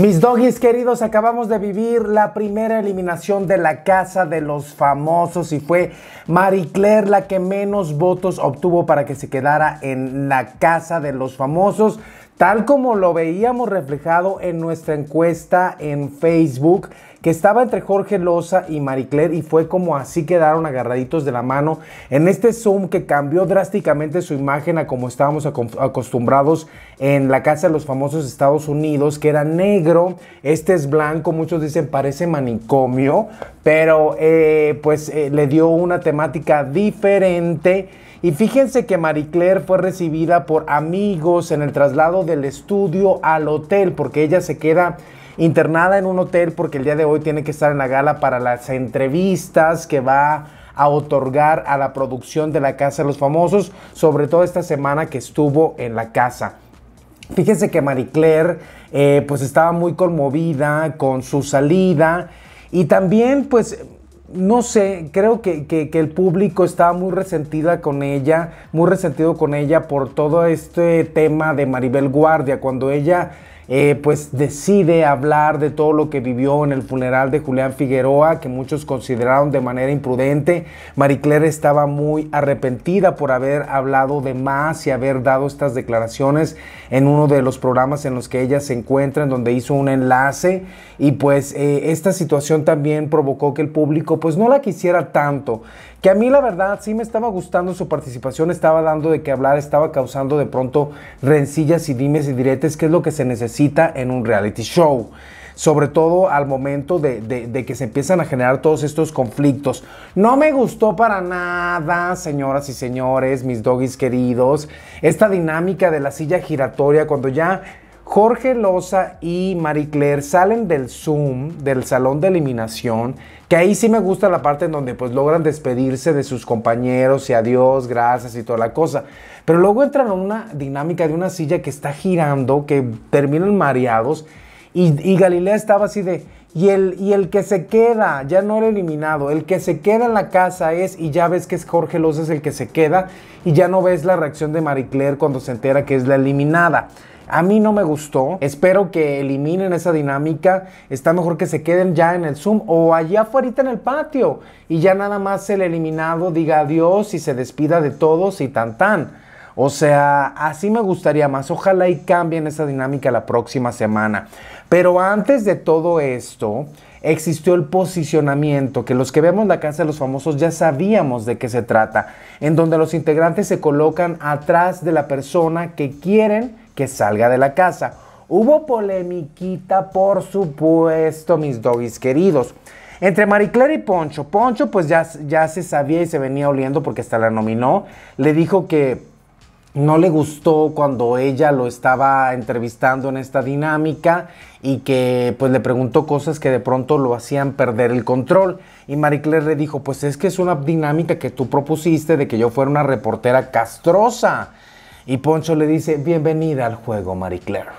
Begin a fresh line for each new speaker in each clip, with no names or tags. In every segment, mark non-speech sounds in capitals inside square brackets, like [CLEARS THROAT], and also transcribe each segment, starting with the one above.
Mis doggies queridos, acabamos de vivir la primera eliminación de la Casa de los Famosos y fue Marie Claire la que menos votos obtuvo para que se quedara en la Casa de los Famosos tal como lo veíamos reflejado en nuestra encuesta en Facebook, que estaba entre Jorge Loza y Claire y fue como así quedaron agarraditos de la mano en este Zoom que cambió drásticamente su imagen a como estábamos acostumbrados en la casa de los famosos Estados Unidos, que era negro, este es blanco, muchos dicen parece manicomio, pero eh, pues eh, le dio una temática diferente. Y fíjense que Marie Claire fue recibida por amigos en el traslado del estudio al hotel, porque ella se queda internada en un hotel porque el día de hoy tiene que estar en la gala para las entrevistas que va a otorgar a la producción de la Casa de los Famosos, sobre todo esta semana que estuvo en la casa. Fíjense que Marie Claire eh, pues estaba muy conmovida con su salida y también pues no sé, creo que, que, el público estaba muy resentida con ella, muy resentido con ella por todo este tema de Maribel Guardia, cuando ella eh, pues decide hablar de todo lo que vivió en el funeral de Julián Figueroa, que muchos consideraron de manera imprudente. Maricler estaba muy arrepentida por haber hablado de más y haber dado estas declaraciones en uno de los programas en los que ella se encuentra, en donde hizo un enlace. Y pues eh, esta situación también provocó que el público pues no la quisiera tanto, que a mí la verdad sí me estaba gustando su participación, estaba dando de qué hablar, estaba causando de pronto rencillas y dimes y diretes, que es lo que se necesita en un reality show sobre todo al momento de, de, que se empiezan a generar todos estos conflictos. No me gustó para nada, señoras y señores, mis doggies queridos, esta dinámica de la silla giratoria, cuando ya Jorge Loza y Marie Claire salen del Zoom, del salón de eliminación, que ahí sí me gusta la parte en donde pues logran despedirse de sus compañeros y adiós, gracias y toda la cosa. Pero luego entran a una dinámica de una silla que está girando, que terminan mareados y, Galilea estaba así de, y el, y el que se queda, ya no era eliminado, el que se queda en la casa es, y ya ves que es Jorge Loza es el que se queda, y ya no ves la reacción de Marie Claire cuando se entera que es la eliminada. A mí no me gustó. Espero que eliminen esa dinámica. Está mejor que se queden ya en el Zoom o allá afuera en el patio. Y ya nada más el eliminado diga adiós y se despida de todos y tan tan. O sea, así me gustaría más. Ojalá y cambien esa dinámica la próxima semana. Pero antes de todo esto, existió el posicionamiento, que los que vemos la casa de los famosos ya sabíamos de qué se trata, en donde los integrantes se colocan atrás de la persona que quieren que salga de la casa. Hubo polémica por supuesto, mis doggies queridos. Entre Claire y Poncho. Poncho pues ya, ya se sabía y se venía oliendo porque hasta la nominó. Le dijo que no le gustó cuando ella lo estaba entrevistando en esta dinámica y que pues le preguntó cosas que de pronto lo hacían perder el control. Y Marie le dijo, pues es que es una dinámica que tú propusiste de que yo fuera una reportera castrosa. Y Poncho le dice, bienvenida al juego, Marie Claire.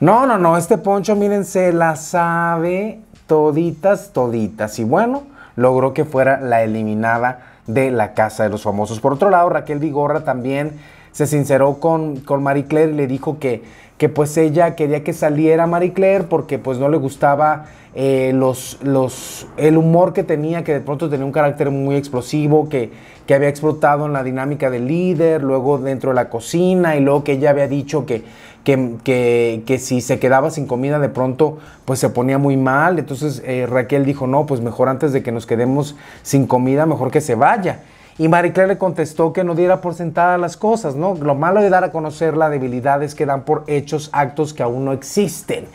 No, no, no, este Poncho, miren, se la sabe toditas, toditas. Y bueno, logró que fuera la eliminada de la Casa de los Famosos. Por otro lado, Raquel Vigorra también se sinceró con, con Marie Claire y le dijo que, que pues ella quería que saliera Marie Claire porque pues no le gustaba eh, los, los, el humor que tenía, que de pronto tenía un carácter muy explosivo, que, había explotado en la dinámica del líder, luego dentro de la cocina y luego que ella había dicho que, que, si se quedaba sin comida de pronto pues se ponía muy mal. Entonces eh, Raquel dijo, no, pues mejor antes de que nos quedemos sin comida, mejor que se vaya. Y Marie Claire le contestó que no diera por sentada las cosas, ¿no? Lo malo de dar a conocer las debilidades que dan por hechos actos que aún no existen.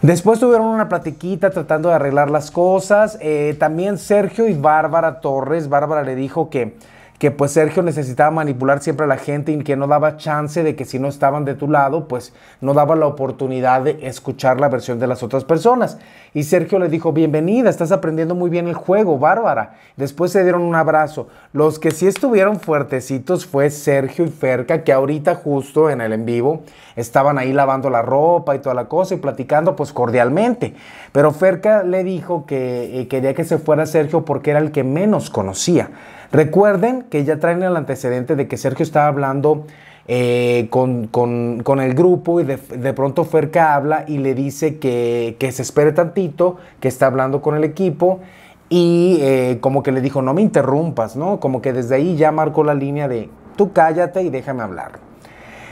Después tuvieron una platiquita tratando de arreglar las cosas. Eh, también Sergio y Bárbara Torres, Bárbara le dijo que que pues Sergio necesitaba manipular siempre a la gente y que no daba chance de que si no estaban de tu lado, pues no daba la oportunidad de escuchar la versión de las otras personas. Y Sergio le dijo, bienvenida, estás aprendiendo muy bien el juego, Bárbara. Después se dieron un abrazo. Los que sí estuvieron fuertecitos fue Sergio y Ferca, que ahorita justo en el en vivo estaban ahí lavando la ropa y toda la cosa y platicando pues cordialmente. Pero Ferca le dijo que eh, quería que se fuera Sergio porque era el que menos conocía. Recuerden que ya traen el antecedente de que Sergio estaba hablando eh, con, el grupo y de, pronto Ferca habla y le dice que, se espere tantito, que está hablando con el equipo y eh, como que le dijo, no me interrumpas, ¿no? Como que desde ahí ya marcó la línea de, tú cállate y déjame hablar.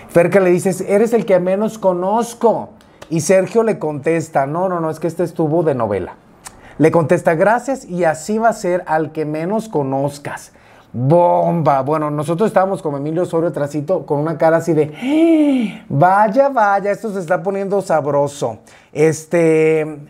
Ferca le dice, eres el que menos conozco. Y Sergio le contesta, no, no, no, es que este estuvo de novela. Le contesta, gracias y así va a ser al que menos conozcas. Bomba. Bueno, nosotros estábamos con Emilio Osorio Trasito con una cara así de, ¡Ah! vaya, vaya, esto se está poniendo sabroso. Este,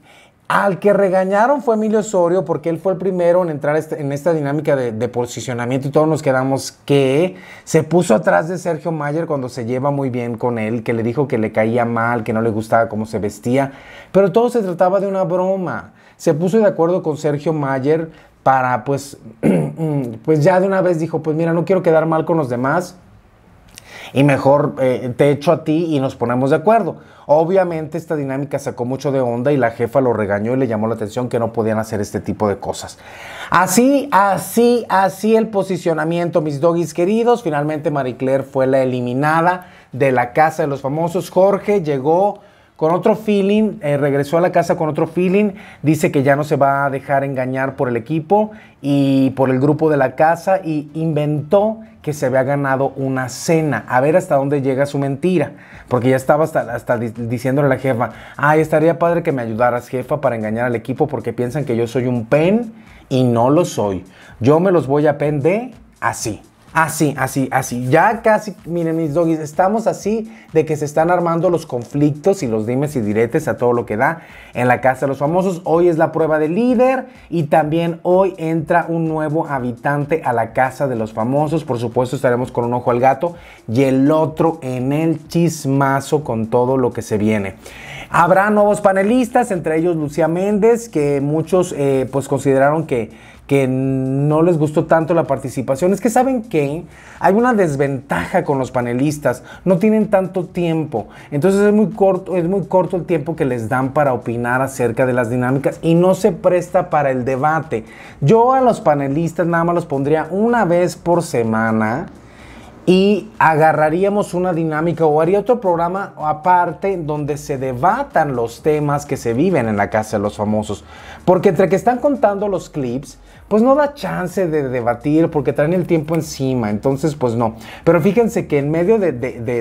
al que regañaron fue Emilio Osorio porque él fue el primero en entrar este, en esta dinámica de, de, posicionamiento y todos nos quedamos que se puso atrás de Sergio Mayer cuando se lleva muy bien con él, que le dijo que le caía mal, que no le gustaba cómo se vestía, pero todo se trataba de una broma se puso de acuerdo con Sergio Mayer para, pues, [CLEARS THROAT] mm, pues ya de una vez dijo, pues mira, no quiero quedar mal con los demás. Y mejor eh, te echo a ti y nos ponemos de acuerdo. Obviamente esta dinámica sacó mucho de onda y la jefa lo regañó y le llamó la atención que no podían hacer este tipo de cosas. Así, así, así el posicionamiento, mis doggies queridos. Finalmente Marie Claire fue la eliminada de la casa de los famosos. Jorge llegó con otro feeling, eh, regresó a la casa con otro feeling, dice que ya no se va a dejar engañar por el equipo y por el grupo de la casa y inventó que se había ganado una cena, a ver hasta dónde llega su mentira, porque ya estaba hasta, hasta diciéndole a la jefa, ay, estaría padre que me ayudaras jefa para engañar al equipo porque piensan que yo soy un pen y no lo soy, yo me los voy a pen de así. Así, así, así. Ya casi, miren mis doggies, estamos así de que se están armando los conflictos y los dimes y diretes a todo lo que da en la Casa de los Famosos. Hoy es la prueba de líder y también hoy entra un nuevo habitante a la Casa de los Famosos. Por supuesto estaremos con un ojo al gato y el otro en el chismazo con todo lo que se viene. Habrá nuevos panelistas, entre ellos Lucía Méndez, que muchos eh, pues consideraron que, que no les gustó tanto la participación. Es que saben que hay una desventaja con los panelistas, no tienen tanto tiempo. Entonces es muy corto, es muy corto el tiempo que les dan para opinar acerca de las dinámicas y no se presta para el debate. Yo a los panelistas nada más los pondría una vez por semana y agarraríamos una dinámica o haría otro programa aparte donde se debatan los temas que se viven en la casa de los famosos. Porque entre que están contando los clips, pues no da chance de debatir porque traen el tiempo encima. Entonces, pues no. Pero fíjense que en medio de,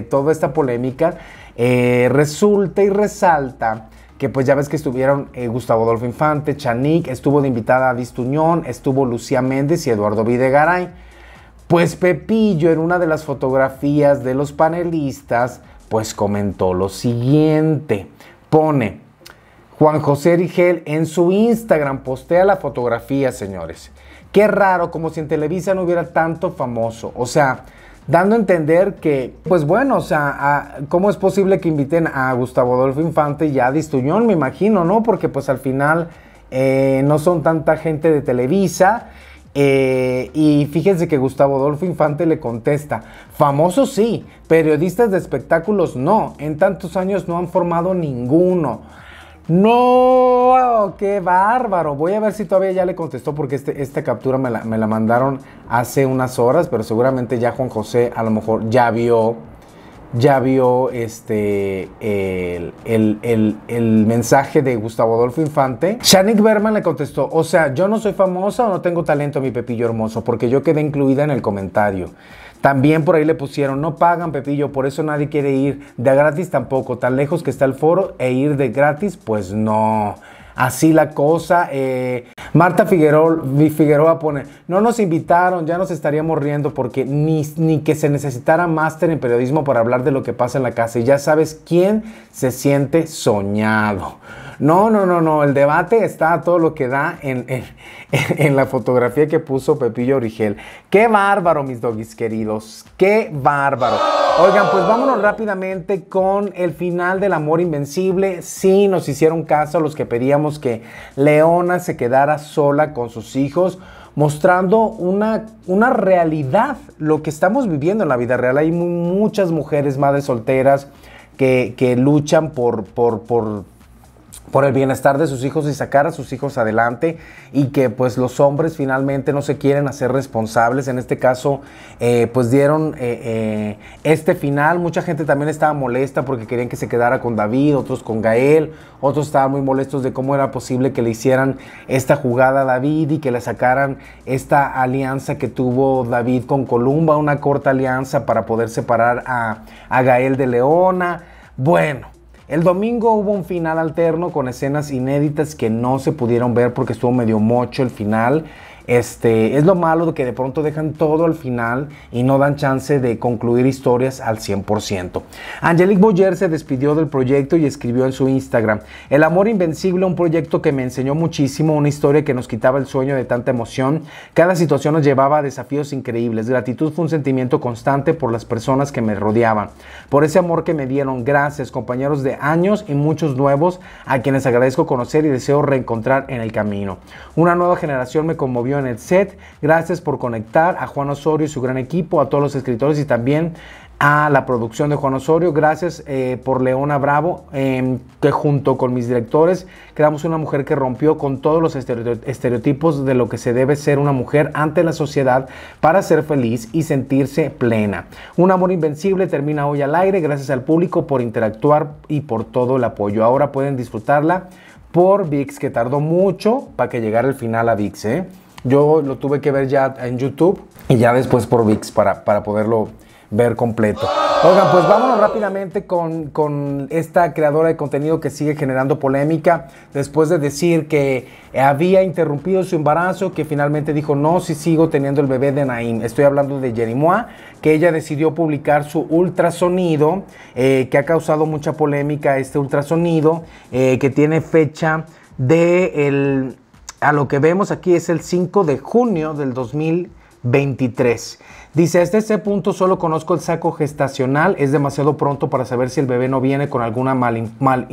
toda esta polémica, eh, resulta y resalta que pues ya ves que estuvieron eh, Gustavo Adolfo Infante, Chanik, estuvo de invitada a estuvo Lucía Méndez y Eduardo Videgaray. Pues Pepillo en una de las fotografías de los panelistas, pues comentó lo siguiente. Pone, Juan José Rigel en su Instagram postea la fotografía, señores. Qué raro, como si en Televisa no hubiera tanto famoso. O sea, dando a entender que, pues bueno, o sea, ¿cómo es posible que inviten a Gustavo Adolfo Infante y a Distuñón, me imagino, ¿no? Porque pues al final eh, no son tanta gente de Televisa eh, y fíjense que Gustavo Adolfo Infante le contesta, famosos sí, periodistas de espectáculos no, en tantos años no han formado ninguno. No, qué bárbaro. Voy a ver si todavía ya le contestó porque este, esta captura me la, me la mandaron hace unas horas, pero seguramente ya Juan José a lo mejor ya vio ya vio este, el, el, el, mensaje de Gustavo Adolfo Infante. Shanik Berman le contestó, o sea, yo no soy famosa o no tengo talento, mi Pepillo Hermoso, porque yo quedé incluida en el comentario. También por ahí le pusieron, no pagan Pepillo, por eso nadie quiere ir, de gratis tampoco, tan lejos que está el foro e ir de gratis, pues no así la cosa. Eh, Marta Figueroa, Figueroa pone, no nos invitaron, ya nos estaríamos riendo porque ni, ni que se necesitara máster en periodismo para hablar de lo que pasa en la casa. Y ya sabes quién se siente soñado. No, no, no, no. El debate está todo lo que da en, [LAUGHS] en, la fotografía que puso Pepillo Origel. Qué bárbaro, mis doggies queridos. Qué bárbaro. Oigan, pues vámonos rápidamente con el final del amor invencible. Sí, nos hicieron caso los que pedíamos que Leona se quedara sola con sus hijos mostrando una, una, realidad, lo que estamos viviendo en la vida real. Hay muchas mujeres, madres solteras, que, luchan por, por, por el bienestar de sus hijos y sacar a sus hijos adelante y que pues los hombres finalmente no se quieren hacer responsables. En este caso eh, pues dieron eh, eh, este final. Mucha gente también estaba molesta porque querían que se quedara con David, otros con Gael, otros estaban muy molestos de cómo era posible que le hicieran esta jugada a David y que le sacaran esta alianza que tuvo David con Columba, una corta alianza para poder separar a, a Gael de Leona. Bueno. El domingo hubo un final alterno con escenas inéditas que no se pudieron ver porque estuvo medio mocho el final. Este, es lo malo que de pronto dejan todo al final y no dan chance de concluir historias al 100%. Angelique Boyer se despidió del proyecto y escribió en su Instagram, El amor invencible, un proyecto que me enseñó muchísimo, una historia que nos quitaba el sueño de tanta emoción, cada situación nos llevaba a desafíos increíbles, gratitud fue un sentimiento constante por las personas que me rodeaban, por ese amor que me dieron, gracias compañeros de años y muchos nuevos a quienes agradezco conocer y deseo reencontrar en el camino. Una nueva generación me conmovió en el set. Gracias por conectar a Juan Osorio y su gran equipo, a todos los escritores y también a la producción de Juan Osorio. Gracias eh, por Leona Bravo, em, que junto con mis directores creamos una mujer que rompió con todos los estereotipos de lo que se debe ser una mujer ante la sociedad para ser feliz y sentirse plena. Un amor invencible termina hoy al aire. Gracias al público por interactuar y por todo el apoyo. Ahora pueden disfrutarla por VIX, que tardó mucho para que llegara el final a VIX. ¿eh? Yo lo tuve que ver ya en YouTube y ya después por VIX para, para poderlo ver completo. Oigan, pues vámonos rápidamente con, esta creadora de contenido que sigue generando polémica después de decir que había interrumpido su embarazo, que finalmente dijo, no, si sigo teniendo el bebé de Naim. Estoy hablando de Jenny que ella decidió publicar su ultrasonido, eh, que ha causado mucha polémica este ultrasonido, eh, que tiene fecha de el a lo que vemos aquí es el 5 de junio del 2023. Dice, hasta ese punto solo conozco el saco gestacional, es demasiado pronto para saber si el bebé no viene con alguna mal, mal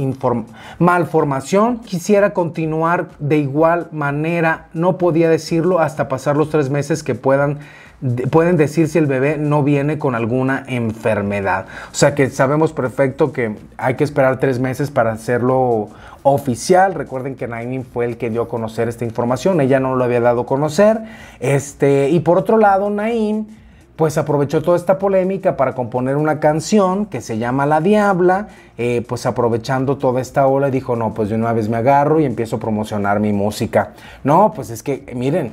malformación. Quisiera continuar de igual manera, no podía decirlo hasta pasar los tres meses que puedan pueden decir si el bebé no viene con alguna enfermedad. O sea que sabemos perfecto que hay que esperar tres meses para hacerlo oficial. Recuerden que Nainin fue el que dio a conocer esta información, ella no lo había dado a conocer. Este, y por otro lado, Naim pues aprovechó toda esta polémica para componer una canción que se llama La Diabla, eh, pues aprovechando toda esta ola dijo, no, pues de una vez me agarro y empiezo a promocionar mi música. No, pues es que miren,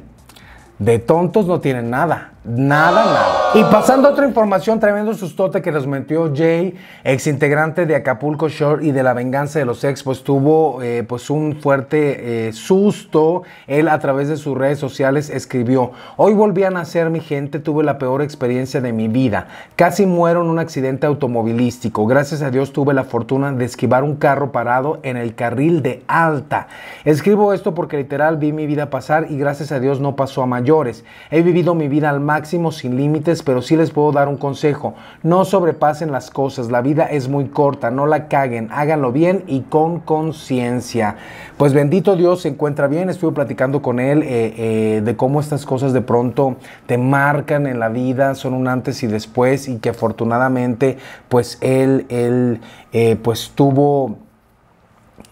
de tontos no tienen nada. Nada, nada. Y pasando a otra información, tremendo sustote que nos metió Jay, ex integrante de Acapulco Shore y de La Venganza de los Ex, pues tuvo eh, pues un fuerte eh, susto. Él a través de sus redes sociales escribió, hoy volví a nacer mi gente, tuve la peor experiencia de mi vida. Casi muero en un accidente automovilístico. Gracias a Dios tuve la fortuna de esquivar un carro parado en el carril de alta. Escribo esto porque literal vi mi vida pasar y gracias a Dios no pasó a mayores. He vivido mi vida al máximo sin límites, pero sí les puedo dar un consejo. No sobrepasen las cosas, la vida es muy corta, no la caguen, háganlo bien y con conciencia. Pues bendito Dios, se encuentra bien, estuve platicando con él eh, eh, de cómo estas cosas de pronto te marcan en la vida, son un antes y después y que afortunadamente pues él, él eh, pues tuvo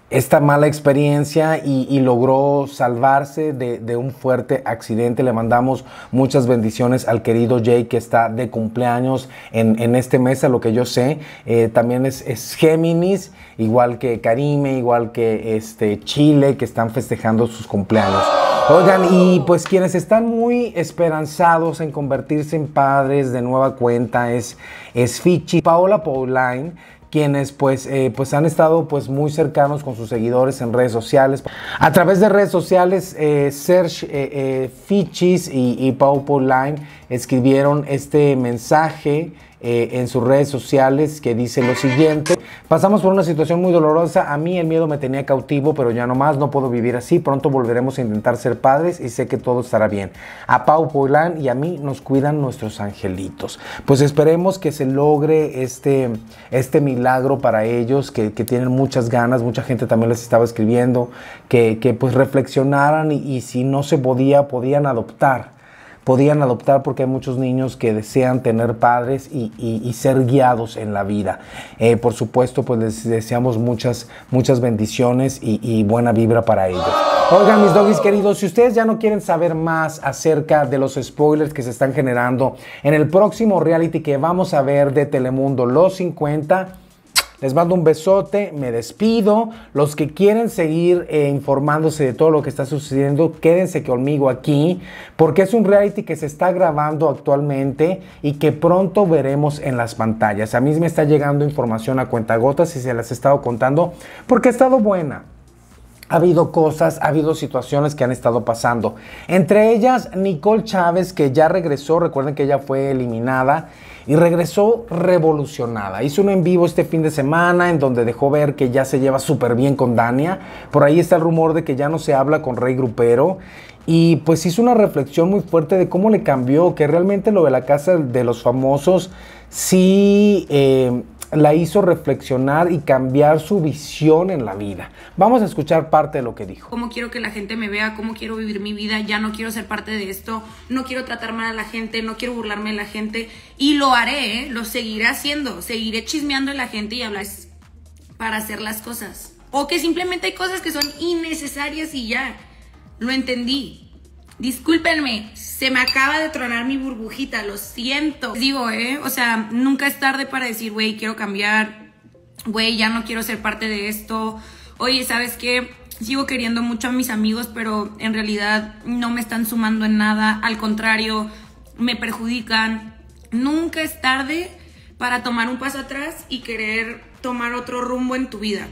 esta mala experiencia y, logró salvarse de, un fuerte accidente. Le mandamos muchas bendiciones al querido Jake, que está de cumpleaños en, este mes, a lo que yo sé. Eh, también es, Géminis, igual que Karime, igual que este Chile, que están festejando sus cumpleaños. Oigan, y pues quienes están muy esperanzados en convertirse en padres de nueva cuenta es, es Fichi, Paola Pauline quienes pues, eh, pues han estado pues muy cercanos con sus seguidores en redes sociales. A través de redes sociales, eh, Serge eh, Fichis y, y Pau line escribieron este mensaje eh, en sus redes sociales que dice lo siguiente. Pasamos por una situación muy dolorosa. A mí el miedo me tenía cautivo, pero ya no más, no puedo vivir así. Pronto volveremos a intentar ser padres y sé que todo estará bien. A Pau Poilán y a mí nos cuidan nuestros angelitos. Pues esperemos que se logre este, este milagro para ellos, que, tienen muchas ganas. Mucha gente también les estaba escribiendo, que, pues reflexionaran y si no se podía, podían adoptar podían adoptar porque hay muchos niños que desean tener padres y, ser guiados en la vida. Eh, por supuesto, pues les deseamos muchas, muchas bendiciones y, y buena vibra para ellos. Oigan, mis doggies queridos, si ustedes ya no quieren saber más acerca de los spoilers que se están generando en el próximo reality que vamos a ver de Telemundo, Los 50, les mando un besote, me despido. Los que quieren seguir eh, informándose de todo lo que está sucediendo, quédense conmigo aquí, porque es un reality que se está grabando actualmente y que pronto veremos en las pantallas. A mí me está llegando información a cuentagotas y se las he estado contando porque ha estado buena. Ha habido cosas, ha habido situaciones que han estado pasando. Entre ellas, Nicole Chávez, que ya regresó, recuerden que ella fue eliminada y regresó revolucionada. Hizo un en vivo este fin de semana en donde dejó ver que ya se lleva súper bien con Dania. Por ahí está el rumor de que ya no se habla con Rey Grupero. Y pues hizo una reflexión muy fuerte de cómo le cambió, que realmente lo de la casa de los famosos sí... Eh, la hizo reflexionar y cambiar su visión en la vida. Vamos a escuchar parte de lo que dijo.
¿Cómo quiero que la gente me vea? ¿Cómo quiero vivir mi vida? Ya no quiero ser parte de esto, no quiero tratar mal a la gente, no quiero burlarme de la gente y lo haré, lo seguiré haciendo, seguiré chismeando a la gente y hablar para hacer las cosas. O que simplemente hay cosas que son innecesarias y ya, lo entendí. Discúlpenme, se me acaba de tronar mi burbujita, lo siento. digo, ¿eh? O sea, nunca es tarde para decir, güey, quiero cambiar, güey, ya no quiero ser parte de esto. Oye, ¿sabes qué? Sigo queriendo mucho a mis amigos, pero en realidad no me están sumando en nada. Al contrario, me perjudican. Nunca es tarde para tomar un paso atrás y querer tomar otro rumbo en tu vida.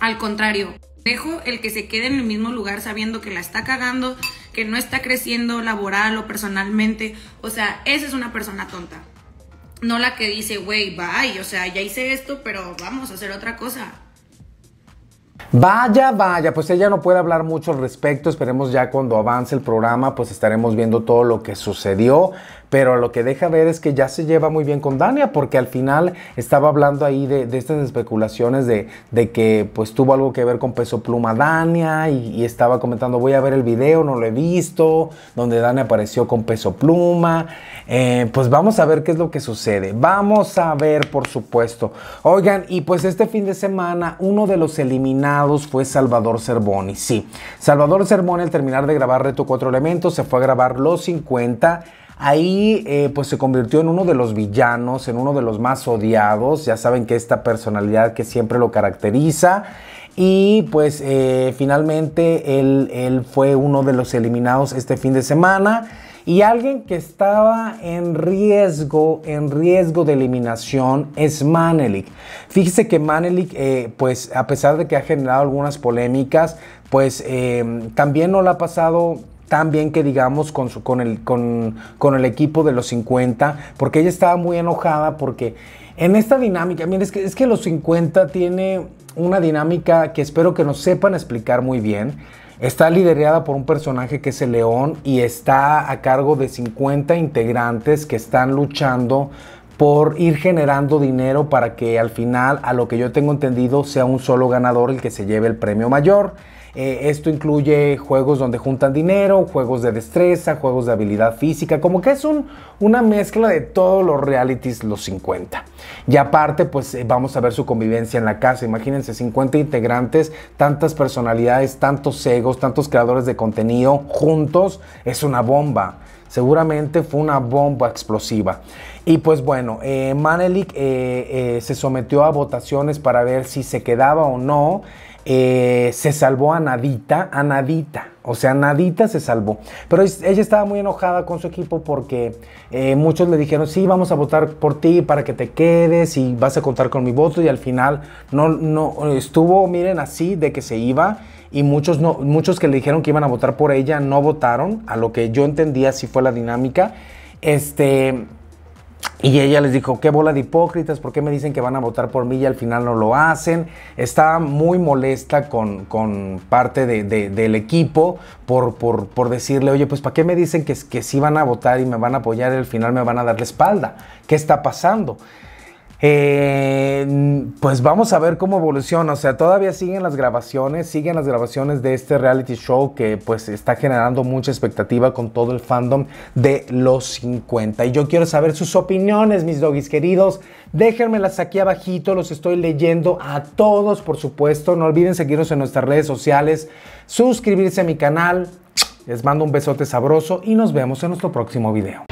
Al contrario dejo el que se quede en el mismo lugar sabiendo que la está cagando, que no está creciendo laboral o personalmente. O sea, esa es una persona tonta. No la que dice, güey, bye, o sea, ya hice esto, pero vamos a hacer otra cosa.
Vaya, vaya, pues ella no puede hablar mucho al respecto, esperemos ya cuando avance el programa, pues estaremos viendo todo lo que sucedió, pero lo que deja ver es que ya se lleva muy bien con Dania, porque al final estaba hablando ahí de, estas especulaciones de, que pues tuvo algo que ver con Peso Pluma Dania y, estaba comentando, voy a ver el video, no lo he visto, donde Dania apareció con Peso Pluma, eh, pues vamos a ver qué es lo que sucede, vamos a ver por supuesto. Oigan, y pues este fin de semana uno de los eliminados, fue Salvador Cervoni. Sí, Salvador Cervoni al terminar de grabar Reto Cuatro Elementos se fue a grabar Los 50. Ahí eh, pues se convirtió en uno de los villanos, en uno de los más odiados. Ya saben que esta personalidad que siempre lo caracteriza. Y pues eh, finalmente él, él fue uno de los eliminados este fin de semana. Y alguien que estaba en riesgo, en riesgo de eliminación, es Manelik. Fíjese que Manelik, eh, pues a pesar de que ha generado algunas polémicas, pues eh, también no la ha pasado tan bien que digamos con, el, con, el equipo de los 50, porque ella estaba muy enojada porque en esta dinámica, miren, es que, es que los 50 tiene una dinámica que espero que nos sepan explicar muy bien Está liderada por un personaje que es el león y está a cargo de 50 integrantes que están luchando por ir generando dinero para que al final, a lo que yo tengo entendido, sea un solo ganador el que se lleve el premio mayor. Eh, esto incluye juegos donde juntan dinero, juegos de destreza, juegos de habilidad física, como que es un, una mezcla de todos los realities, los 50. Y aparte, pues eh, vamos a ver su convivencia en la casa. Imagínense, 50 integrantes, tantas personalidades, tantos egos, tantos creadores de contenido juntos, es una bomba. Seguramente fue una bomba explosiva. Y pues bueno, eh, Manelik eh, eh, se sometió a votaciones para ver si se quedaba o no. se salvó a Nadita, a Nadita, o sea, Nadita se salvó. Pero ella estaba muy enojada con su equipo porque muchos le dijeron, sí, vamos a votar por ti para que te quedes y vas a contar con mi voto. Y al final no, no estuvo, miren, así de que se iba. Y muchos, no, muchos que le dijeron que iban a votar por ella no votaron, a lo que yo entendía si fue la dinámica. Este, y ella les dijo, qué bola de hipócritas, ¿por qué me dicen que van a votar por mí y al final no lo hacen? Estaba muy molesta con, parte del equipo por, por, por, decirle, oye, pues ¿para qué me dicen que, que sí van a votar y me van a apoyar y al final me van a dar la espalda? ¿Qué está pasando? Eh, pues vamos a ver cómo evoluciona. O sea, todavía siguen las grabaciones, siguen las grabaciones de este reality show que pues está generando mucha expectativa con todo el fandom de los 50. Y yo quiero saber sus opiniones, mis doggies queridos. Déjenmelas aquí abajito, los estoy leyendo a todos, por supuesto. No olviden seguirnos en nuestras redes sociales, suscribirse a mi canal. Les mando un besote sabroso y nos vemos en nuestro próximo video.